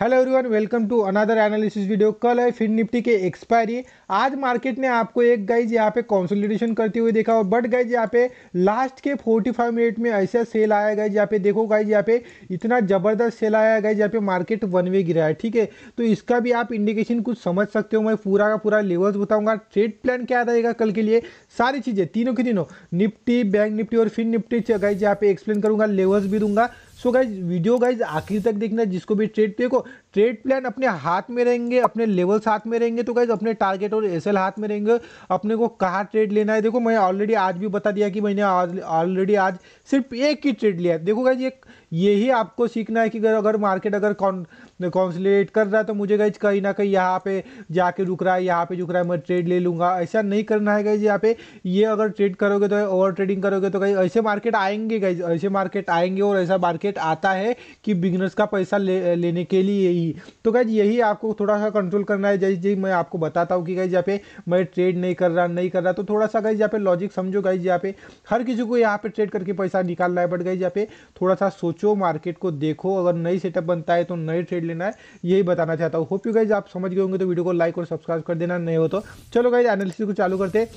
hello everyone welcome to another analysis video कल है फिर निफ्टी के एक्सपायरी आज मार्केट ने आपको एक गाइज यहाँ पे कंसोलिडेशन करते हुए देखा और बट गाइज यहाँ पे लास्ट के 45 मिनट में ऐसा सेल आया गाइज यहाँ पे देखो गाइज यहाँ पे इतना ज़बरदस्त सेल आया गाइज यहाँ पे मार्केट वन वे गिरा है ठीक है तो इसका भी आप इंडिकेशन कुछ समझ सकते हो मैं पूरा का पूरा लेवल्स बताऊँगा ट्रेड प्लान क्या रहेगा कल के लिए सारी चीज़ें तीनों के तीनों निफ्टी बैंक निफ्टी और फिर निफ्टी गाइज यहाँ पे एक्सप्लेन करूँगा लेवल्स भी दूंगा सो गाइज वीडियो गाइज आखिर तक देखना जिसको भी ट्रेड पे को स्ट्रेट प्लान अपने हाथ में रहेंगे अपने लेवल्स हाथ में रहेंगे तो गाइज अपने टारगेट और एस हाथ में रहेंगे अपने को कहाँ ट्रेड लेना है देखो मैं ऑलरेडी आज भी बता दिया कि मैंने ऑलरेडी आज सिर्फ एक ही ट्रेड लिया है देखो गाइज ये यही आपको सीखना है कि अगर अगर मार्केट अगर कौन कॉन्सलेट कर रहा है तो मुझे गाइज कहीं ना कहीं यहाँ पे जाके रुक रहा है यहाँ पे रुक रहा है मैं ट्रेड ले लूँगा ऐसा नहीं करना है गाइज यहाँ पे ये अगर ट्रेड करोगे तो ओवर ट्रेडिंग करोगे तो गाइज ऐसे मार्केट आएंगे गाइज ऐसे मार्केट आएंगे और ऐसा मार्केट आता है कि बिगनर्स का पैसा ले, लेने के लिए जाएगी तो गाइज यही आपको थोड़ा सा कंट्रोल करना है जैसे जी मैं आपको बताता हूँ कि गाइज यहाँ पे मैं ट्रेड नहीं कर रहा नहीं कर रहा तो थोड़ा सा गाइज यहाँ पे लॉजिक समझो गाइज यहाँ पे हर किसी को यहाँ पे ट्रेड करके पैसा निकालना है बट गाइज यहाँ पे थोड़ा सा सोचो मार्केट को देखो अगर नई सेटअप बनता है तो नई ट्रेड लेना है यही बताना चाहता हूँ होप यू गाइज आप समझ गए होंगे तो वीडियो को लाइक और सब्सक्राइब कर देना नहीं हो तो चलो गाइज एनालिसिस को चालू करते हैं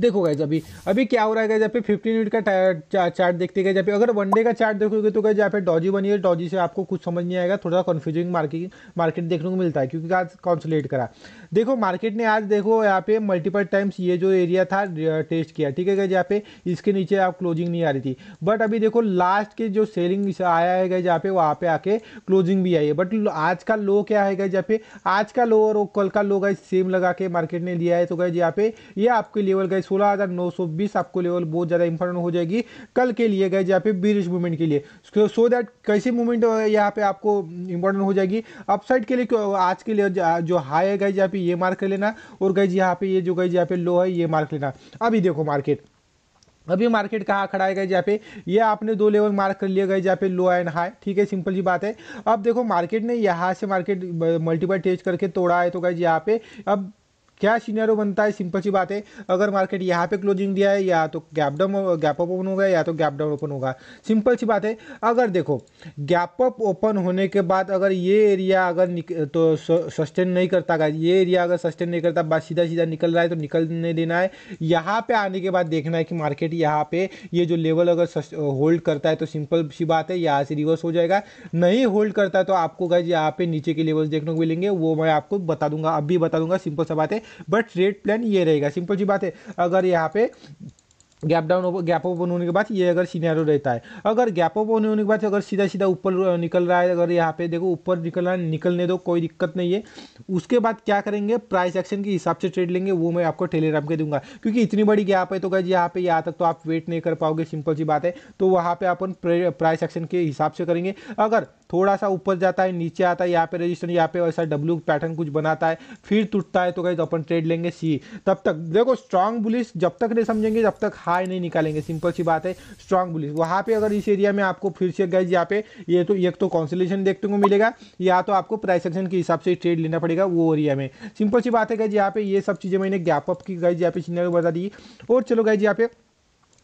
देखो गाइज अभी अभी क्या हो रहा है यहाँ पे फिफ्टीन मिनट का चार्ट देखते गए यहाँ पे अगर वनडे का चार्ट देखोगे तो यहाँ पे डॉजी बनी है डॉजी से आपको कुछ समझ नहीं आएगा थोड़ा कन्फ्यूजिंग मार्केट मार्केट देखने को मिलता है क्योंकि आज कॉन्सोलेट करा देखो मार्केट ने आज देखो यहाँ पे मल्टीपल टाइम्स ये जो एरिया था टेस्ट uh, किया ठीक है गाइज यहाँ पे इसके नीचे आप क्लोजिंग नहीं आ रही थी बट अभी देखो लास्ट के जो सेलिंग आया है गाइज यहाँ पे वहाँ पे आके क्लोजिंग भी आई है बट आज का लो क्या है गाइज यहाँ पे आज का लो और कल का लो गाइज सेम लगा के मार्केट ने लिया है तो गाइज यहाँ पे ये आपके लेवल गाइज सोलह हज़ार नौ सौ बीस आपको लेवल बहुत ज़्यादा इंपॉर्टेंट हो जाएगी कल के लिए गए जहाँ पे बीरिज मूवमेंट के लिए सो दैट कैसी मूवमेंट यहाँ पे आपको इंपॉर्टेंट हो जाएगी अपसाइड के लिए आज के लिए जो हाई है गई जहाँ पे ये मार्क कर लेना और गई यहाँ पे ये जो गई जहाँ पे लो है ये मार्क लेना अभी देखो मार्केट अभी मार्केट कहाँ खड़ा है गए जहाँ पे ये आपने दो लेवल मार्क कर लिए गए जहाँ पे लो एंड हाई ठीक है सिंपल सी बात है अब देखो मार्केट ने यहाँ से मार्केट मल्टीपल टेस्ट करके तोड़ा है तो गए यहाँ पे अब क्या सीनियर बनता है सिंपल सी बात है अगर मार्केट यहाँ पे क्लोजिंग दिया है या तो gap down gap up open होगा या तो गैप डाउन ओपन होगा सिंपल सी बात है अगर देखो गैप अप ओपन होने के बाद अगर ये एरिया अगर तो सस्टेन नहीं करता ये एरिया अगर सस्टेन नहीं करता बस सीधा सीधा निकल रहा है तो निकलने देना है यहाँ पर आने के बाद देखना है कि मार्केट यहाँ पे ये जो लेवल अगर होल्ड करता है तो सिंपल सी बात है यहाँ से रिवर्स हो जाएगा नहीं होल्ड करता है तो आपको गाइज यहाँ पे नीचे के लेवल्स देखने को मिलेंगे वो मैं आपको बता दूंगा अब भी बता दूंगा सिंपल सा बात है बट रेट प्लान ये रहेगा सिंपल सी बात है अगर यहाँ पे गैप डाउन गैप ओपन होने के बाद ये अगर सीनारो रहता है अगर गैप ओपन होने के बाद अगर सीधा सीधा ऊपर निकल रहा है अगर यहाँ पे देखो ऊपर निकल रहा है निकलने दो कोई दिक्कत नहीं है उसके बाद क्या करेंगे प्राइस एक्शन के हिसाब से ट्रेड लेंगे वो मैं आपको टेलीग्राम के दूंगा क्योंकि इतनी बड़ी गैप है तो गज यहाँ पे यहाँ तक तो आप वेट नहीं कर पाओगे सिंपल सी बात है तो वहाँ पर अपन प्राइस एक्शन के हिसाब से करेंगे अगर थोड़ा सा ऊपर जाता है नीचे आता है यहाँ पे रजिस्टर यहाँ पे वैसा डब्ल्यू पैटर्न कुछ बनाता है फिर टूटता है तो तो अपन ट्रेड लेंगे सी तब तक देखो स्ट्रांग बुलिस जब तक नहीं समझेंगे जब तक हाई नहीं निकालेंगे सिंपल सी बात है स्ट्रांग बुलिस वहाँ पे अगर इस एरिया में आपको फिर से गए यहाँ पे ये तो एक तो कॉन्सिलेशन देखने को मिलेगा या तो आपको प्राइस एक्शन के हिसाब से ट्रेड लेना पड़ेगा वो एरिया में सिंपल सी बात है गाइज यहाँ पे ये सब चीज़ें मैंने गैप अप की जी यहाँ पे चिन्ह बता दी और चलो जी यहाँ पे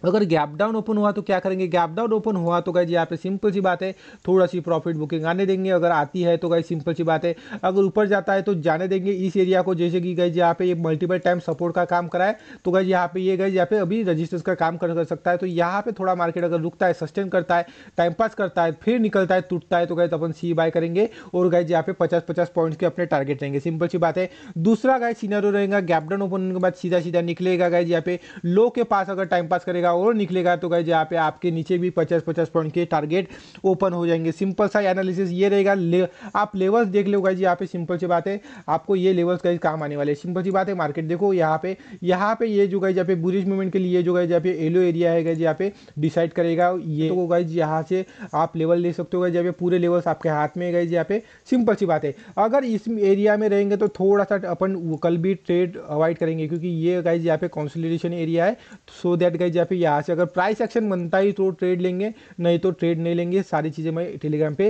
तो अगर गैप डाउन ओपन हुआ तो क्या करेंगे गैप डाउन ओपन हुआ तो जी यहाँ पे सिंपल सी बात है थोड़ा सी प्रॉफिट बुकिंग आने देंगे अगर आती है तो गाई सिंपल सी बात है अगर ऊपर जाता है तो जाने देंगे इस एरिया को जैसे कि जी यहाँ पे मल्टीपल टाइम सपोर्ट का काम कराए तो गाइज यहाँ पे ये गाइज तो यहाँ पे अभी रजिस्टर्स का काम कर सकता है तो यहाँ पे थोड़ा मार्केट अगर रुकता है सस्टेन करता है टाइम पास करता है फिर निकलता है टूटता है तो गाइज अपन सी बाय करेंगे और गाय यहाँ पे पचास पचास पॉइंट्स के अपने टारगेट रहेंगे सिंपल सी बात है दूसरा गाय सीनारो रहेगा गैप डाउन ओपन होने के बाद सीधा सीधा निकलेगा गाइज यहाँ पे लो के पास अगर टाइम पास करेगा और निकलेगा तो गाइज यहाँ पे आपके नीचे भी पचास पचास पॉइंट के टारगेट ओपन हो जाएंगे सिंपल सा एनालिसिस ये रहेगा ले, आप लेवल्स देख लो गाइज यहाँ पे सिंपल सी बात है आपको ये लेवल्स गाइज काम आने वाले सिंपल सी बात है मार्केट देखो यहाँ पे यहाँ पे ये जो गाइज यहाँ पे बुरिज मूवमेंट के लिए जो गाइज यहाँ पे येलो एरिया है गाइज यहाँ पे डिसाइड करेगा ये तो गाइज यहाँ से आप लेवल ले सकते हो गाइज यहाँ पे पूरे लेवल्स आपके हाथ में गाइज यहाँ पे सिंपल सी बात है अगर इस एरिया में रहेंगे तो थोड़ा सा अपन कल भी ट्रेड अवॉइड करेंगे क्योंकि ये गाइज यहाँ पे कॉन्सोलिडेशन एरिया है सो दैट गाइज यहाँ पे यहाँ से अगर प्राइस एक्शन बनता ही तो ट्रेड लेंगे नहीं तो ट्रेड नहीं लेंगे सारी चीज़ें मैं टेलीग्राम पे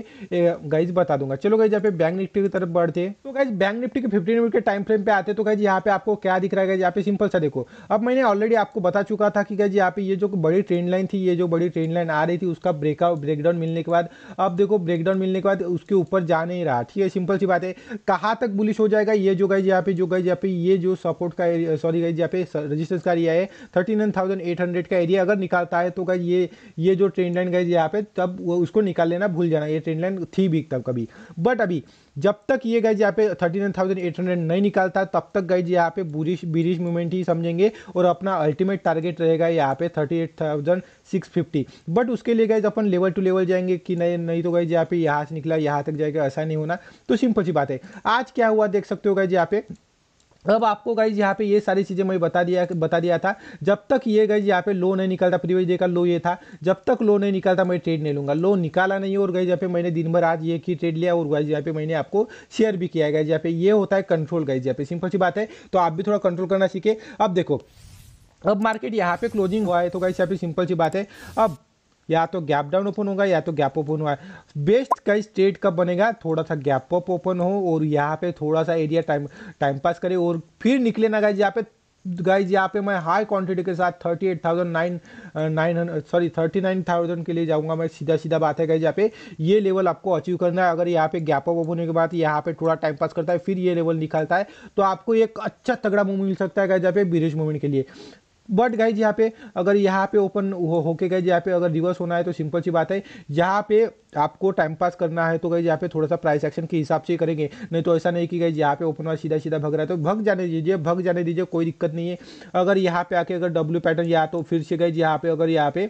गाइज बता दूंगा चलो गाइज यहाँ पे बैंक निफ्टी की तरफ बढ़ते हैं तो गाइज बैंक निफ्टी के फिफ्टीन मिनट के टाइम फ्रेम पे आते तो गाइज यहाँ पे आपको क्या दिख रहा है यहाँ पे सिंपल सा देखो अब मैंने ऑलरेडी आपको बता चुका था कि गाइज यहाँ पे ये जो बड़ी ट्रेंड लाइन थी ये जो बड़ी ट्रेंड लाइन आ रही थी उसका ब्रेकआउट ब्रेकडाउन मिलने के बाद अब देखो ब्रेकडाउन मिलने के बाद उसके ऊपर जा नहीं रहा ठीक है सिंपल सी बात है कहाँ तक बुलिश हो जाएगा ये जो गाइज यहाँ पे जो गाइज यहाँ पे ये जो सपोर्ट का सॉरी गाइज यहाँ पे रजिस्टेंस का एरिया है थर्टीन का एरिया अगर निकालता है तो गई ये ये जो ट्रेन लाइन गई यहाँ पे तब वो उसको निकाल लेना भूल जाना ये ट्रेन लाइन थी भी तब कभी बट अभी जब तक ये गई यहाँ पे thirty nine thousand eight hundred नहीं निकालता तब तक गई यहाँ पे बुरिश बिरिश मूवमेंट ही समझेंगे और अपना अल्टीमेट टारगेट रहेगा यहाँ पे thirty eight thousand six fifty but उसके लिए गए अपन लेवल टू लेवल जाएंगे कि नहीं नहीं तो गई यहाँ पे यहाँ से निकला यहाँ तक जाएगा ऐसा नहीं होना तो सिंपल सी बात है आज क्या हुआ देख सकते हो गए यहाँ पे अब आपको गाइज यहाँ पे ये सारी चीज़ें मैं बता दिया बता दिया था जब तक ये गाइज यहाँ पे लो नहीं निकलता प्रीवियस डे का लो ये था जब तक लो नहीं निकलता मैं ट्रेड नहीं लूँगा लो निकाला नहीं और गाइज यहाँ पे मैंने दिन भर आज ये की ट्रेड लिया और गाइज यहाँ पे मैंने आपको शेयर भी किया गाइज यहाँ पे ये होता है कंट्रोल गाइज यहाँ पे सिंपल सी बात है तो आप भी थोड़ा कंट्रोल करना सीखे अब देखो अब मार्केट यहाँ पे क्लोजिंग हुआ है तो गाइज यहाँ पे सिंपल सी बात है अब या तो गैप डाउन ओपन होगा या तो गैप ओपन होगा बेस्ट कई स्टेट कब बनेगा थोड़ा सा गैप अप ओपन हो और यहाँ पे थोड़ा सा एरिया टाइम टाइम पास करे और फिर निकले ना गाइज यहाँ पे गाइज यहाँ पे मैं हाई क्वांटिटी के साथ thirty eight thousand nine nine sorry thirty nine thousand के लिए जाऊँगा मैं सीधा सीधा बात है गाइज यहाँ पे ये लेवल आपको अचीव करना है अगर यहाँ पे गैप अप होने के बाद यहाँ पे थोड़ा टाइम पास करता है फिर ये लेवल निकालता है तो आपको एक अच्छा तगड़ा मूव मिल सकता है गाइज यहाँ पे बीरेज मूवमेंट के लिए बट गाइज यहाँ पे अगर यहाँ पे ओपन हो, होके गए यहाँ पे अगर रिवर्स होना है तो सिंपल सी बात है यहाँ पे आपको टाइम पास करना है तो गई यहाँ पे थोड़ा सा प्राइस एक्शन के हिसाब से ही करेंगे नहीं तो ऐसा नहीं कि गई यहाँ पे ओपन हुआ सीधा सीधा भग रहा है तो भग जाने दीजिए भग जाने दीजिए कोई दिक्कत नहीं है अगर यहाँ पे आके अगर डब्ल्यू पैटर्न या तो फिर से गाइज यहाँ पे अगर यहाँ पे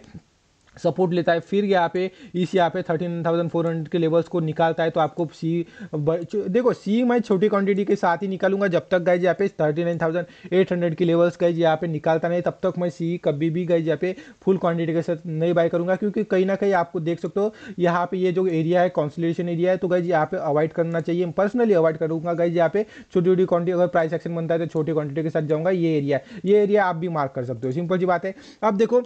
सपोर्ट लेता है फिर यहाँ पे इस यहाँ पे थर्टीन थाउजेंड फोर हंड्रेड के लेवल्स को निकालता है तो आपको सी देखो सी मैं छोटी क्वांटिटी के साथ ही निकालूंगा जब तक गए यहाँ पे thirty nine thousand eight hundred के लेवल्स गए यहाँ पे निकालता नहीं तब तक मैं सी कभी भी गए जहाँ पे फुल क्वांटिटी के साथ नहीं बाय करूँगा क्योंकि कहीं ना कहीं आपको देख सकते हो यहाँ पे ये जो एरिया है कॉन्सुलेशन एरिया है तो गए यहाँ पे अवॉइड करना चाहिए पर्सनली अवॉइड करूँगा गए यहाँ पे छोटी छोटी क्वांटिटी अगर प्राइस एक्शन बनता है तो छोटी क्वांटिटी के साथ जाऊँगा ये एरिया ये एरिया आप भी मार्क कर सकते हो सिंपल सी बात है अब देखो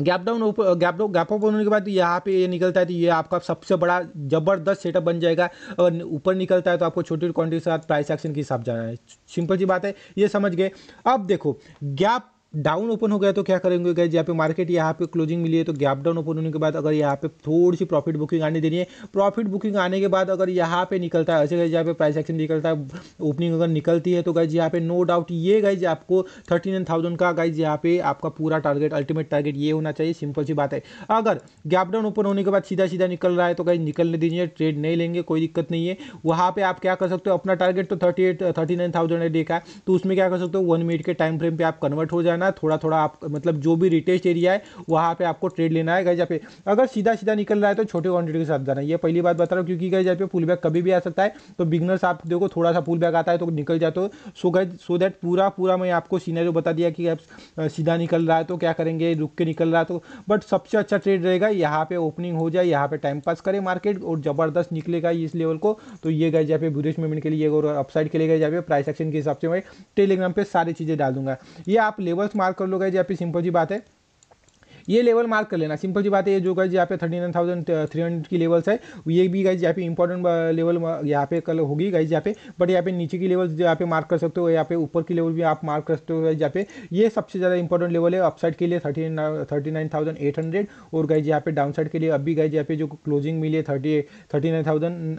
gap down gap down gap up होने के बाद यहाँ पे ये निकलता है तो ये आपका सबसे बड़ा जबरदस्त सेटअप बन जाएगा और ऊपर निकलता है तो आपको छोटी क्वांटिटी के साथ प्राइस एक्शन के हिसाब जाना है सिंपल सी बात है ये समझ गए अब देखो गैप डाउन ओपन हो गया तो क्या करेंगे गए जहाँ पे मार्केट यहाँ पे क्लोजिंग मिली है तो गैप डाउन ओपन होने के बाद अगर यहाँ पे थोड़ी सी प्रॉफिट बुकिंग आने देनी है प्रॉफिट बुकिंग आने के बाद अगर यहाँ पे निकलता है ऐसे गए जहाँ पे प्राइस एक्शन निकलता है ओपनिंग अगर निकलती है तो गए यहाँ पे नो डाउट ये जी आपको थर्टी नाइन थाउजेंड का गए यहाँ पे आपका पूरा टारगेट अल्टीमेट टारगेट ये होना चाहिए सिंपल सी बात है अगर गैप डाउन ओपन होने के बाद सीधा सीधा निकल रहा है तो गाइज निकलने दीजिए ट्रेड नहीं लेंगे कोई दिक्कत नहीं है वहाँ पे आप क्या कर सकते हो अपना टारगेट तो थर्टी एट थर्टी नाइन है देखा तो उसमें क्या कर सकते हो वन मिनट के टाइम फ्रेम पर आप कन्वर्ट हो जाना करना है थोड़ा थोड़ा आप मतलब जो भी रिटेस्ट एरिया है वहाँ पे आपको ट्रेड लेना है गई यहाँ पे अगर सीधा सीधा निकल रहा है तो छोटे क्वांटिटी के साथ जाना है ये पहली बात बता रहा हूँ क्योंकि गए यहाँ पे पुल बैक कभी भी आ सकता है तो बिगनर्स आप देखो थोड़ा सा पुल बैक आता है तो निकल जाते हो सो गए सो दैट पूरा पूरा मैं आपको सीनियर बता दिया कि आप सीधा निकल रहा है तो क्या करेंगे रुक के निकल रहा है तो बट सबसे अच्छा ट्रेड रहेगा यहाँ पे ओपनिंग हो जाए यहाँ पे टाइम पास करें मार्केट और ज़बरदस्त निकलेगा इस लेवल को तो ये गए यहाँ पे बुरिश मूवमेंट के लिए और अपसाइड के लिए गए यहाँ पे प्राइस एक्शन के हिसाब से मैं टेलीग्राम पर सारी चीज़ें डाल दूंगा ये आप लेवल्स मार्क कर लो जी आपकी सिंपल जी बात है ये लेवल मार्क कर लेना सिंपल सी बात है ये जो गाइज यहाँ पे thirty nine thousand three hundred की लेवल्स है ये भी गाइज यहाँ पे इंपॉर्टेंट लेवल यहाँ पे कल होगी गाइज यहाँ पे बट यहाँ पे नीचे की लेवल यहाँ पे मार्क कर सकते हो यहाँ पे ऊपर की लेवल भी आप मार्क कर सकते हो गाइज यहाँ पे ये सबसे ज़्यादा इंपॉर्टेंट लेवल है अपसाइड के लिए thirty thirty nine thousand eight hundred और गाइज यहाँ पे डाउन साइड के लिए अभी गाइज यहाँ पे जो क्लोजिंग मिली है thirty thirty nine thousand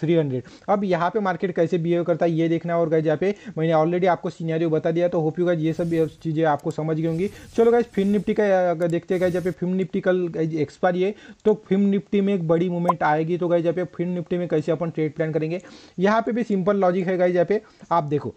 three hundred अब यहाँ पे मार्केट कैसे बिहेव करता है ये देखना और गाइज यहाँ पे मैंने ऑलरेडी आपको सीनियर बता दिया तो होप यू गाइज ये सब चीज़ें आपको समझ गई होंगी चलो गाइज फिन निफ्टी का अगर देखते हैं जब फिम निफ्टी कल एक्सपायरी है तो फिम निफ्टी में एक बड़ी मूवमेंट आएगी तो गई जब फिम निफ्टी में कैसे अपन ट्रेड प्लान करेंगे यहाँ पे भी सिंपल लॉजिक है गाई जहाँ पे आप देखो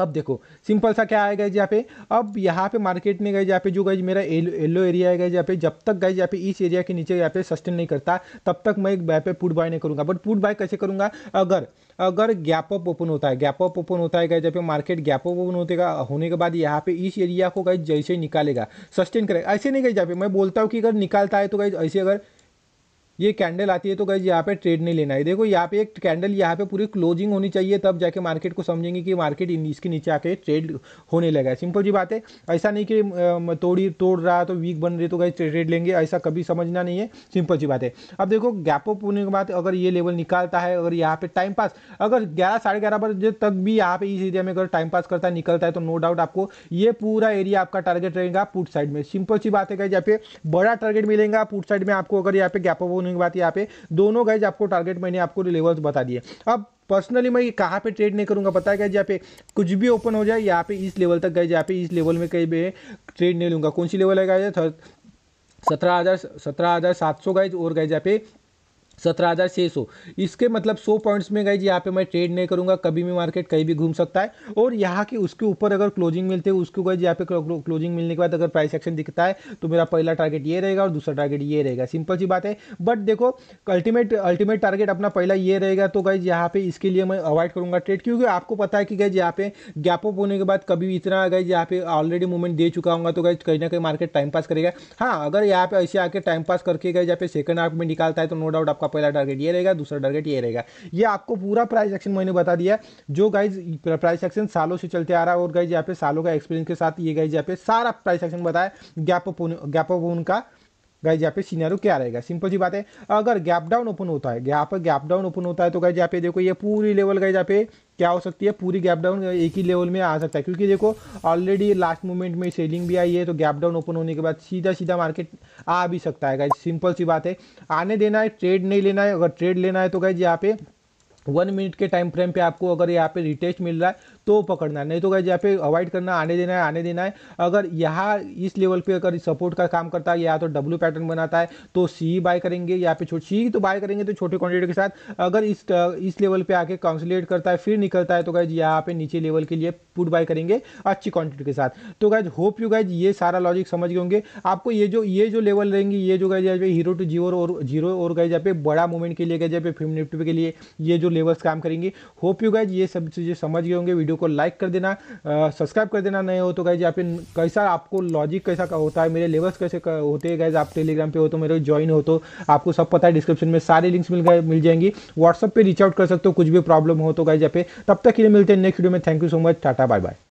अब देखो सिंपल सा क्या आएगा यहाँ पे अब यहाँ पे मार्केट में गए जहाँ पे जो गई मेरा येलो एरिया है गए जहाँ पे जब तक गए जहाँ पे इस एरिया के नीचे यहाँ पे सस्टेन नहीं करता तब तक मैं यहाँ पे पुट बाय नहीं करूँगा बट पुट बाय कैसे करूँगा अगर अगर गैप अप ओपन होता है गैप अप ओपन होता है गए पे मार्केट गैप अप ओपन होते होने के बाद यहाँ पे इस एरिया को गए जैसे निकालेगा सस्टेन करेगा ऐसे नहीं गए जहाँ पे मैं बोलता हूँ कि अगर निकालता है तो गए ऐसे अगर ये कैंडल आती है तो गई यहाँ पे ट्रेड नहीं लेना है देखो यहाँ पे एक कैंडल यहाँ पे पूरी क्लोजिंग होनी चाहिए तब जाके मार्केट को समझेंगे कि मार्केट इसके नीचे आके ट्रेड होने लगा है सिंपल जी बात है ऐसा नहीं कि तोड़ी तोड़ रहा तो वीक बन रही तो गई ट्रेड लेंगे ऐसा कभी समझना नहीं है सिंपल सी बात है अब देखो गैप अप होने के बाद अगर ये लेवल निकालता है अगर यहाँ पे टाइम पास अगर ग्यारह साढ़े ग्यारह बजे तक भी यहाँ पे इस एरिया में अगर टाइम पास करता है निकलता है तो नो डाउट आपको ये पूरा एरिया आपका टारगेट रहेगा पुट साइड में सिंपल सी बात है कहीं यहाँ पे बड़ा टारगेट मिलेगा पुट साइड में आपको अगर यहाँ पे गैप अप होने होने के बाद यहाँ पे दोनों गाइज आपको टारगेट मैंने आपको लेवल्स बता दिए अब पर्सनली मैं कहाँ पे ट्रेड नहीं करूँगा पता है गया जहाँ पे कुछ भी ओपन हो जाए यहाँ पे इस लेवल तक गए जहाँ पे इस लेवल में कहीं भी ट्रेड नहीं लूँगा कौन सी लेवल है गाइज सत्रह हज़ार सत्रह हज़ार सात सौ गाइज और गए जहाँ पे सत्रह हज़ार सौ इसके मतलब सौ पॉइंट्स में गई यहाँ पे मैं ट्रेड नहीं करूँगा कभी भी मार्केट कहीं भी घूम सकता है और यहाँ के उसके ऊपर अगर क्लोजिंग मिलते हैं उसको गई यहाँ पे क्लोजिंग मिलने के बाद अगर प्राइस एक्शन दिखता है तो मेरा पहला टारगेट ये रहेगा और दूसरा टारगेट ये रहेगा सिंपल सी बात है बट देखो अल्टीमेट अल्टीमेट टारगेट अपना पहला ये रहेगा तो गई यहाँ पे इसके लिए मैं अवॉइड करूँगा ट्रेड क्योंकि आपको पता है कि गई यहाँ पे गैप अप होने के बाद कभी इतना गई यहाँ पे ऑलरेडी मूवमेंट दे चुका हूँ तो गई कहीं ना कहीं मार्केट टाइम पास करेगा हाँ अगर यहाँ पे ऐसे आके टाइम पास करके गए जहाँ पे सेकंड हाफ में निकालता है तो नो डाउट आपका पहला टारगेट ये रहेगा दूसरा टारगेट ये रहेगा ये आपको पूरा प्राइस एक्शन मैंने बता दिया जो गाइज प्राइस एक्शन सालों से चलते आ रहा है और गाइज यहाँ पे सालों का एक्सपीरियंस के साथ ये गाइज यहाँ पे सारा प्राइस एक्शन बताया गैप ऑफ गैप ऑफ उनका गाइज यहाँ पे सीनारो क्या रहेगा सिंपल सी बात है अगर गैप डाउन ओपन होता है यहाँ पर गैप डाउन ओपन होता है तो गाइज यहाँ पे देखो ये पूरी लेवल गाइज यहाँ पे क्या हो सकती है पूरी गैप डाउन एक ही लेवल में आ सकता है क्योंकि देखो ऑलरेडी लास्ट मोमेंट में सेलिंग भी आई है तो गैप डाउन ओपन होने के बाद सीधा सीधा मार्केट आ भी सकता है गाइज सिंपल सी बात है आने देना है ट्रेड नहीं लेना है अगर ट्रेड लेना है तो गाइज यहाँ पे वन मिनट के टाइम फ्रेम पे आपको अगर यहाँ पे रिटेस्ट मिल रहा है तो पकड़ना नहीं तो यहाँ पे अवॉइड करना आने देना है आने देना है अगर यहाँ इस लेवल पे अगर सपोर्ट का काम करता है या तो डब्ल्यू पैटर्न बनाता है तो सी बाय करेंगे या पे छोटे सी तो बाय करेंगे तो छोटे क्वान्टिटी के साथ अगर इस इस लेवल पे आके काउंसिलेट करता है फिर निकलता है तो गाइज यहाँ पे नीचे लेवल के लिए पुट बाय करेंगे अच्छी क्वान्टिटी के साथ तो गाइज होप यू गाइज ये सारा लॉजिक समझ गए होंगे आपको ये जो ये जो लेवल रहेंगे ये जो गाइज यहाँ पे हीरो टू जीरो और जीरो और गाइज यहाँ पे बड़ा मूवमेंट के लिए कहीं जाए पे फिफ्टी निफ्टी के लिए ये जो लेवल्स काम करेंगे होप यू गाइज ये सब चीज़ें समझ गए होंगे वीडियो वीडियो को लाइक कर देना सब्सक्राइब कर देना नहीं हो तो गाइज आप कैसा आपको लॉजिक कैसा होता है मेरे लेवल्स कैसे होते हैं गाइज आप टेलीग्राम पे हो तो मेरे ज्वाइन हो तो आपको सब पता है डिस्क्रिप्शन में सारे लिंक्स मिल गए मिल जाएंगी व्हाट्सअप पर रीच आउट कर सकते हो कुछ भी प्रॉब्लम हो तो गाइज आप तब तक के लिए मिलते हैं नेक्स्ट वीडियो में thank you so much tata bye bye